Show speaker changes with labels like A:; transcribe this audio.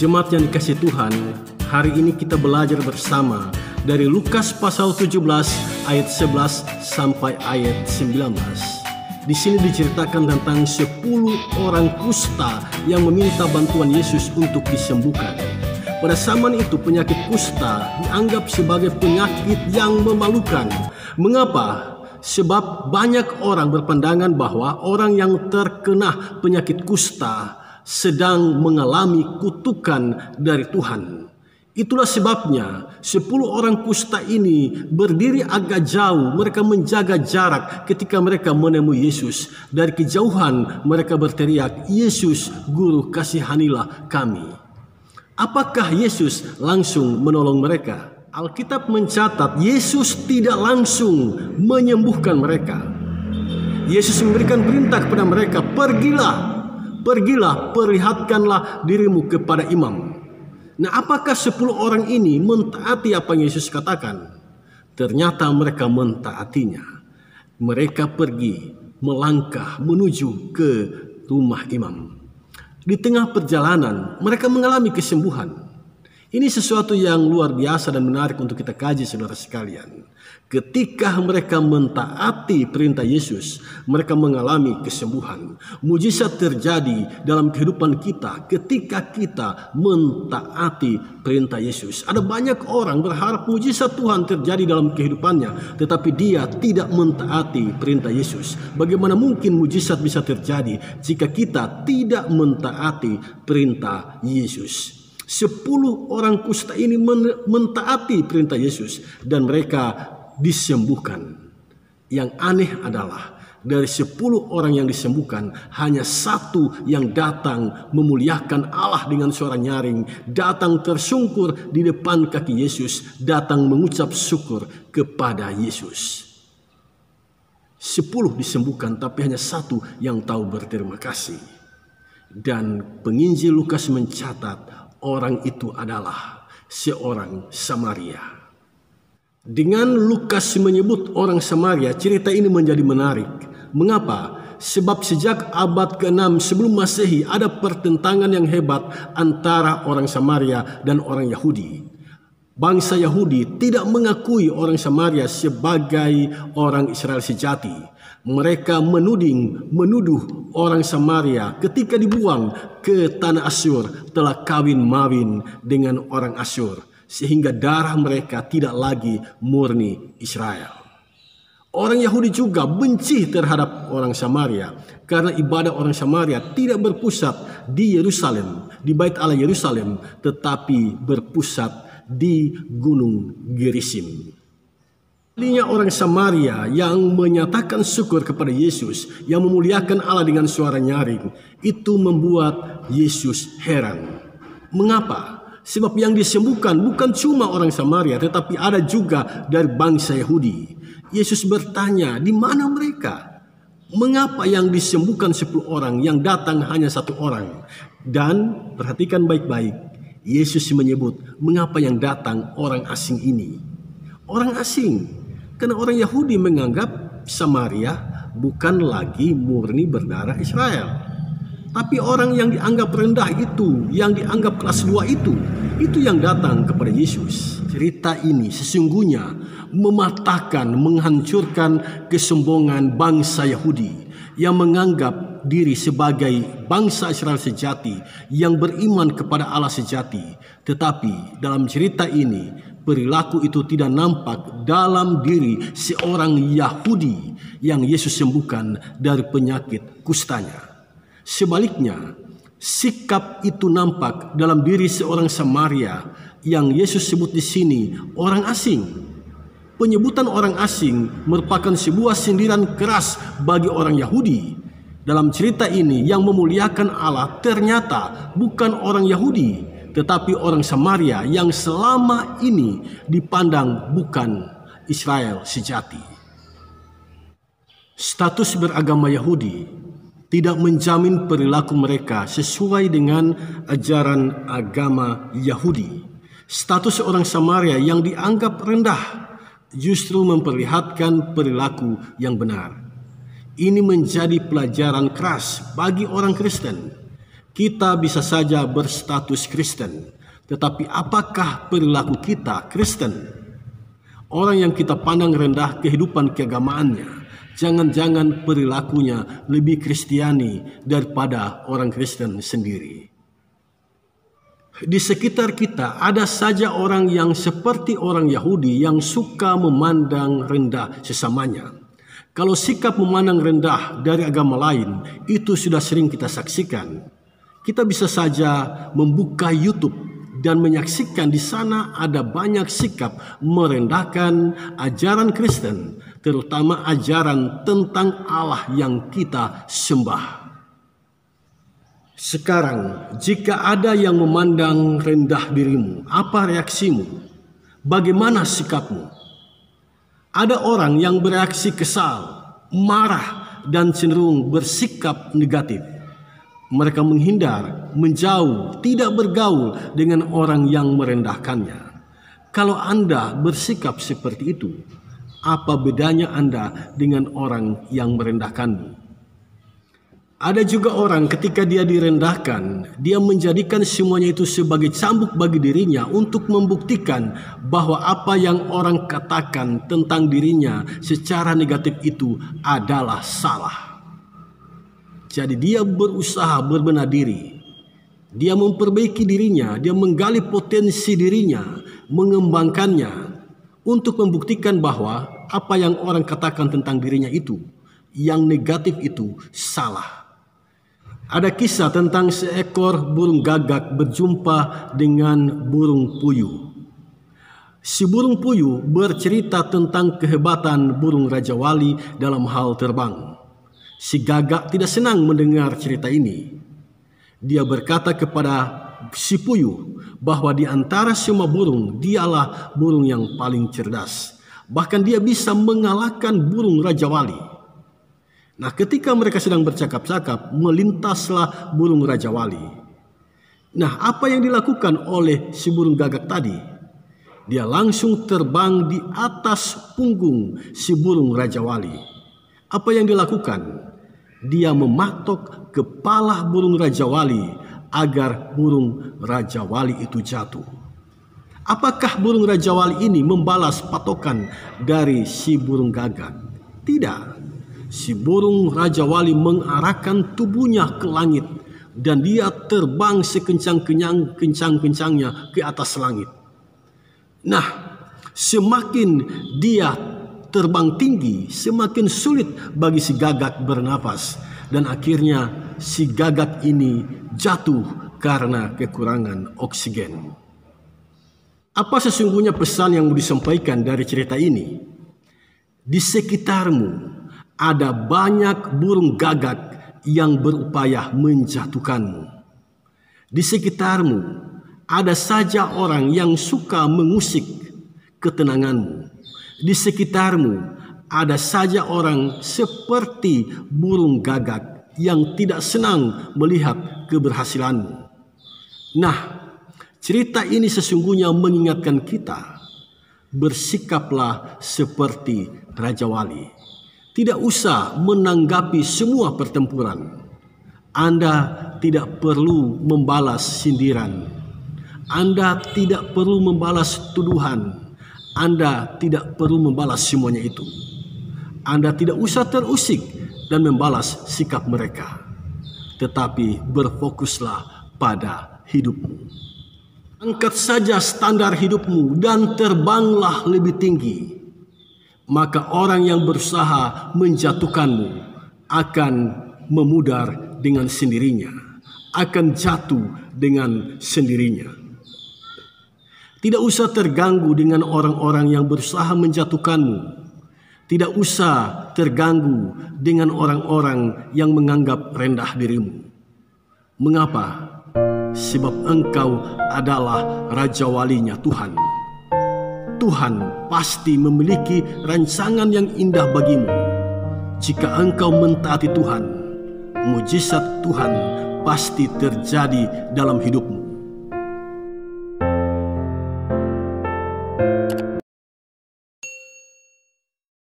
A: Jemaat yang dikasih Tuhan, hari ini kita belajar bersama dari Lukas pasal 17 ayat 11 sampai ayat 19. Di sini diceritakan tentang 10 orang kusta yang meminta bantuan Yesus untuk disembuhkan. Pada zaman itu penyakit kusta dianggap sebagai penyakit yang memalukan. Mengapa? Sebab banyak orang berpandangan bahwa orang yang terkena penyakit kusta sedang mengalami kutukan dari Tuhan. Itulah sebabnya sepuluh orang kusta ini berdiri agak jauh. Mereka menjaga jarak ketika mereka menemui Yesus. Dari kejauhan mereka berteriak, Yesus Guru kasihanilah kami. Apakah Yesus langsung menolong mereka? Alkitab mencatat Yesus tidak langsung menyembuhkan mereka. Yesus memberikan perintah kepada mereka, pergilah Pergilah, perlihatkanlah dirimu kepada imam. Nah, apakah sepuluh orang ini mentaati apa yang Yesus katakan? Ternyata mereka mentaatinya. Mereka pergi melangkah menuju ke rumah imam. Di tengah perjalanan, mereka mengalami kesembuhan. Ini sesuatu yang luar biasa dan menarik untuk kita kaji saudara sekalian. Ketika mereka mentaati perintah Yesus, mereka mengalami kesembuhan. Mujizat terjadi dalam kehidupan kita ketika kita mentaati perintah Yesus. Ada banyak orang berharap mujizat Tuhan terjadi dalam kehidupannya, tetapi dia tidak mentaati perintah Yesus. Bagaimana mungkin mujizat bisa terjadi jika kita tidak mentaati perintah Yesus? Sepuluh orang kusta ini mentaati perintah Yesus dan mereka disembuhkan. Yang aneh adalah dari sepuluh orang yang disembuhkan hanya satu yang datang memuliakan Allah dengan suara nyaring datang tersungkur di depan kaki Yesus datang mengucap syukur kepada Yesus sepuluh disembuhkan tapi hanya satu yang tahu berterima kasih dan penginjil Lukas mencatat Orang itu adalah seorang Samaria. Dengan Lukas menyebut orang Samaria, cerita ini menjadi menarik. Mengapa? Sebab sejak abad ke-6 sebelum Masehi ada pertentangan yang hebat antara orang Samaria dan orang Yahudi. Bangsa Yahudi tidak mengakui orang Samaria sebagai orang Israel sejati mereka menuding, menuduh orang Samaria ketika dibuang ke tanah Asyur telah kawin mawin dengan orang Asyur sehingga darah mereka tidak lagi murni Israel. Orang Yahudi juga benci terhadap orang Samaria karena ibadah orang Samaria tidak berpusat di Yerusalem, di Bait Allah Yerusalem, tetapi berpusat di Gunung Gerisim. Linya orang Samaria yang menyatakan syukur kepada Yesus, yang memuliakan Allah dengan suara nyaring, itu membuat Yesus heran. Mengapa? Sebab yang disembuhkan bukan cuma orang Samaria, tetapi ada juga dari bangsa Yahudi. Yesus bertanya, di mana mereka? Mengapa yang disembuhkan sepuluh orang, yang datang hanya satu orang? Dan perhatikan baik-baik, Yesus menyebut, mengapa yang datang orang asing ini? Orang asing, karena orang Yahudi menganggap Samaria bukan lagi murni berdarah Israel. Tapi orang yang dianggap rendah itu, yang dianggap kelas dua itu, itu yang datang kepada Yesus. Cerita ini sesungguhnya mematahkan, menghancurkan kesombongan bangsa Yahudi yang menganggap diri sebagai bangsa Israel sejati yang beriman kepada Allah sejati. Tetapi dalam cerita ini perilaku itu tidak nampak dalam diri seorang Yahudi yang Yesus sembuhkan dari penyakit kustanya. Sebaliknya, sikap itu nampak dalam diri seorang Samaria yang Yesus sebut di sini orang asing. Penyebutan orang asing merupakan sebuah sindiran keras bagi orang Yahudi. Dalam cerita ini yang memuliakan Allah ternyata bukan orang Yahudi, tetapi orang Samaria yang selama ini dipandang bukan Israel sejati. Status beragama Yahudi tidak menjamin perilaku mereka sesuai dengan ajaran agama Yahudi. Status orang Samaria yang dianggap rendah justru memperlihatkan perilaku yang benar. Ini menjadi pelajaran keras bagi orang Kristen kita bisa saja berstatus Kristen, tetapi apakah perilaku kita Kristen? Orang yang kita pandang rendah kehidupan keagamaannya, jangan-jangan perilakunya lebih Kristiani daripada orang Kristen sendiri. Di sekitar kita ada saja orang yang seperti orang Yahudi yang suka memandang rendah sesamanya. Kalau sikap memandang rendah dari agama lain, itu sudah sering kita saksikan. Kita bisa saja membuka YouTube dan menyaksikan di sana ada banyak sikap merendahkan ajaran Kristen, terutama ajaran tentang Allah yang kita sembah. Sekarang, jika ada yang memandang rendah dirimu, apa reaksimu? Bagaimana sikapmu? Ada orang yang bereaksi kesal, marah, dan cenderung bersikap negatif. Mereka menghindar, menjauh, tidak bergaul dengan orang yang merendahkannya. Kalau Anda bersikap seperti itu, apa bedanya Anda dengan orang yang merendahkanmu? Ada juga orang ketika dia direndahkan, dia menjadikan semuanya itu sebagai cambuk bagi dirinya untuk membuktikan bahwa apa yang orang katakan tentang dirinya secara negatif itu adalah salah. Jadi dia berusaha berbenah diri. Dia memperbaiki dirinya, dia menggali potensi dirinya, mengembangkannya untuk membuktikan bahwa apa yang orang katakan tentang dirinya itu yang negatif itu salah. Ada kisah tentang seekor burung gagak berjumpa dengan burung puyuh. Si burung puyuh bercerita tentang kehebatan burung raja wali dalam hal terbang. Si gagak tidak senang mendengar cerita ini. Dia berkata kepada si puyuh bahwa di antara semua burung, dialah burung yang paling cerdas. Bahkan dia bisa mengalahkan burung Raja Wali. Nah ketika mereka sedang bercakap-cakap, melintaslah burung Raja Wali. Nah apa yang dilakukan oleh si burung gagak tadi? Dia langsung terbang di atas punggung si burung Raja Wali apa yang dilakukan? Dia mematok kepala burung Raja Wali agar burung Raja Wali itu jatuh. Apakah burung Raja Wali ini membalas patokan dari si burung gagak? Tidak. Si burung Raja Wali mengarahkan tubuhnya ke langit dan dia terbang sekencang-kencang-kencang-kencangnya ke atas langit. Nah, semakin dia terbang tinggi, semakin sulit bagi si gagak bernapas, dan akhirnya si gagak ini jatuh karena kekurangan oksigen. Apa sesungguhnya pesan yang disampaikan dari cerita ini? Di sekitarmu ada banyak burung gagak yang berupaya menjatuhkanmu. Di sekitarmu ada saja orang yang suka mengusik ketenanganmu. Di sekitarmu ada saja orang seperti burung gagak yang tidak senang melihat keberhasilanmu. Nah, cerita ini sesungguhnya mengingatkan kita bersikaplah seperti Raja Wali. Tidak usah menanggapi semua pertempuran. Anda tidak perlu membalas sindiran. Anda tidak perlu membalas tuduhan. Anda tidak perlu membalas semuanya itu. Anda tidak usah terusik dan membalas sikap mereka. Tetapi berfokuslah pada hidupmu. Angkat saja standar hidupmu dan terbanglah lebih tinggi. Maka orang yang berusaha menjatuhkanmu akan memudar dengan sendirinya, akan jatuh dengan sendirinya. Tidak usah terganggu dengan orang-orang yang berusaha menjatuhkanmu. Tidak usah terganggu dengan orang-orang yang menganggap rendah dirimu. Mengapa? Sebab engkau adalah Raja Walinya Tuhan. Tuhan pasti memiliki rancangan yang indah bagimu. Jika engkau mentaati Tuhan, mujizat Tuhan pasti terjadi dalam hidupmu.